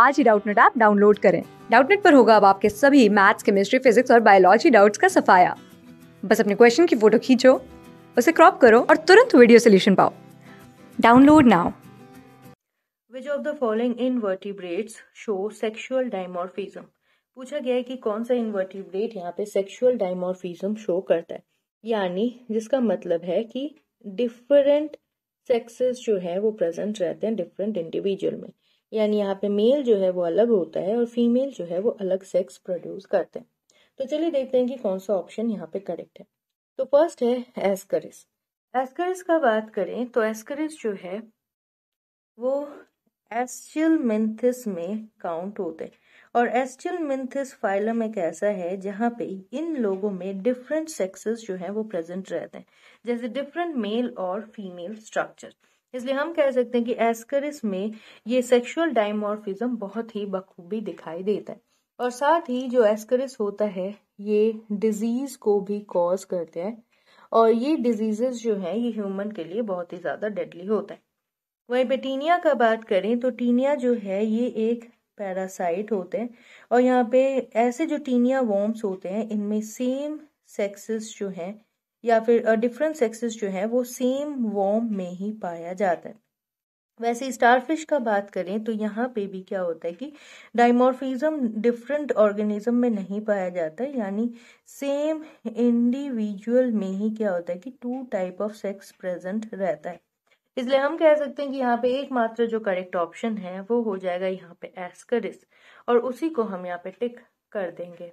आज ही Doubtnut app download करें डाउटनेट पर होगा अब आपके सभी मैथ्स केमिस्ट्री फिजिक्स और बायोलॉजी डाउट्स का सफाया बस अपने क्वेश्चन की फोटो खींचो उसे क्रॉप करो और तुरंत वीडियो सोल्यूशन पाओ download now which of the following invertebrates show sexual dimorphism पूछा गया है कि कौन सा इनवर्टिब्रेट यहाँ पे सेक्सुअल डाइमॉर्फिज्म शो करता है यानी जिसका मतलब है कि डिफरेंट सेक्सेस जो है वो प्रेजेंट रहते हैं डिफरेंट इंडिविजुअल में यानी यहाँ पे मेल जो है वो अलग होता है और फीमेल जो है वो अलग सेक्स प्रोड्यूस करते हैं तो चलिए देखते हैं कि कौन सा ऑप्शन यहाँ पे करेक्ट है तो फर्स्ट है एस्करिस एस्करिस का बात करें तो एस्करिस जो है वो एस्टियल मिंथिस में काउंट होते हैं और एस्टिल मिंथिस फाइलम एक ऐसा है जहाँ पे इन लोगों में डिफरेंट सेक्सेस जो हैं वो प्रेजेंट रहते हैं जैसे डिफरेंट मेल और फीमेल स्ट्रक्चर इसलिए हम कह सकते हैं कि एस्करिस में ये सेक्सुअल डायमोर्फिज्म बहुत ही बखूबी दिखाई देता है और साथ ही जो एस्करिस होता है ये डिजीज को भी कॉज करते हैं और ये डिजीजेस जो है ये ह्यूमन के लिए बहुत ही ज़्यादा डेडली होता है वहीं पे टीनिया का बात करें तो टीनिया जो है ये एक पैरासाइट होते हैं और यहाँ पे ऐसे जो टीनिया वॉर्म्स होते हैं इनमें सेम सेक्सेस जो हैं या फिर डिफरेंट सेक्सेस जो है वो सेम वॉर्म में ही पाया जाता है वैसे स्टारफिश का बात करें तो यहाँ पे भी क्या होता है कि डाइमोर्फिज्म डिफरेंट ऑर्गेनिज्म में नहीं पाया जाता यानी सेम इंडिविजुअल में ही क्या होता है कि two type of sex present रहता है इसलिए हम कह सकते हैं कि यहाँ पे एकमात्र जो करेक्ट ऑप्शन है वो हो जाएगा यहाँ पे एस्करिस और उसी को हम यहाँ पे टिक कर देंगे